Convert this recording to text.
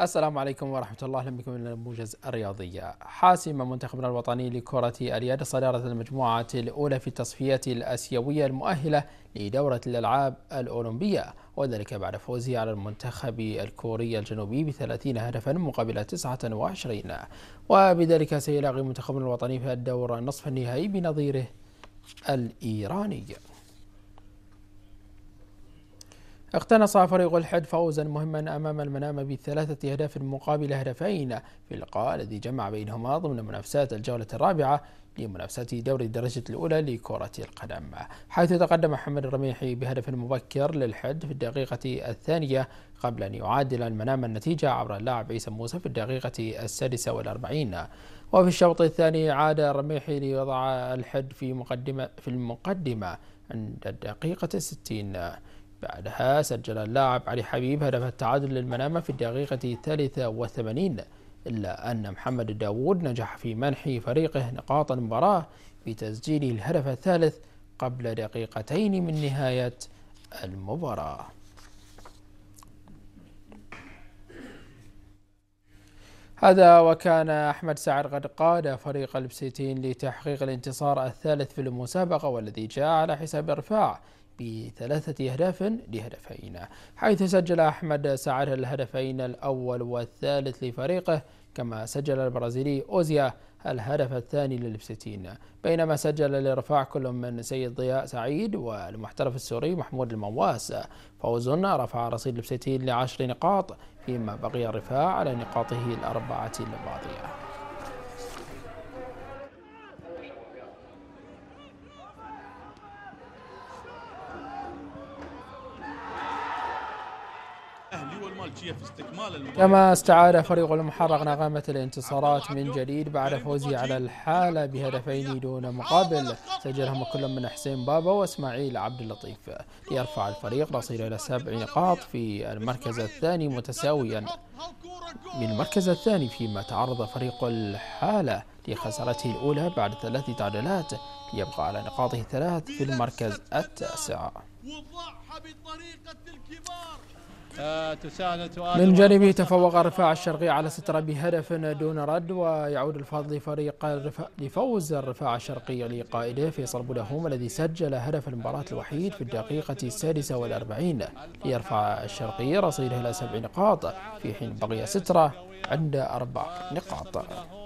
السلام عليكم ورحمة الله اهلا بكم الى الموجز الرياضية. حاسم منتخبنا الوطني لكرة اليد صدارة المجموعة الأولى في التصفيات الآسيوية المؤهلة لدورة الألعاب الأولمبية وذلك بعد فوزه على المنتخب الكوري الجنوبي ب 30 هدفا مقابل 29 وبذلك سيلاقي منتخبنا الوطني في الدور نصف النهائي بنظيره الإيراني. اقتنص فريق الحد فوزا مهما أمام المنامة بثلاثة أهداف مقابل هدفين في اللقاء الذي جمع بينهما ضمن منافسات الجولة الرابعة لمنافسات دوري الدرجة الأولى لكرة القدم حيث تقدم محمد الرميحي بهدف مبكر للحد في الدقيقة الثانية قبل أن يعادل المنام النتيجة عبر اللاعب عيسى موسى في الدقيقة السادسة والأربعين وفي الشوط الثاني عاد الرميحي ليضع الحد في مقدمة في المقدمة عند الدقيقة الستين بعدها سجل اللاعب علي حبيب هدف التعادل للمنامة في الدقيقة 83 إلا أن محمد داوود نجح في منح فريقه نقاط المباراة بتسجيل الهدف الثالث قبل دقيقتين من نهاية المباراة هذا وكان أحمد سعد قد قاد فريق البسيتين لتحقيق الانتصار الثالث في المسابقة والذي جاء على حساب إرفاع بثلاثة أهداف لهدفين حيث سجل أحمد سعد الهدفين الأول والثالث لفريقه كما سجل البرازيلي أوزيا الهدف الثاني للبستين بينما سجل الإرفاع كل من سيد ضياء سعيد والمحترف السوري محمود المواس فوز رفع رصيد البستين لعشر نقاط فيما بقي الرفاع على نقاطه الأربعة الماضية كما استعاد فريق المحرق نغمة الانتصارات من جديد بعد فوزه على الحالة بهدفين دون مقابل سجلهما كل من حسين بابا واسماعيل عبد اللطيف ليرفع الفريق رصيده إلى سبع نقاط في المركز الثاني متساويا من المركز الثاني فيما تعرض فريق الحالة لخسارته الأولى بعد ثلاث تعادلات ليبقى على نقاطه الثلاث في المركز التاسع وضعها بطريقة الكبار من جانبه تفوق الرفاع الشرقي على سترة بهدف دون رد ويعود الفضل لفريق الرفاع لفوز الرفاع الشرقي لقائده فيصل بودهوم الذي سجل هدف المباراة الوحيد في الدقيقة السادسة والأربعين ليرفع الشرقي رصيده إلى سبع نقاط في حين بقي سترة عند أربع نقاط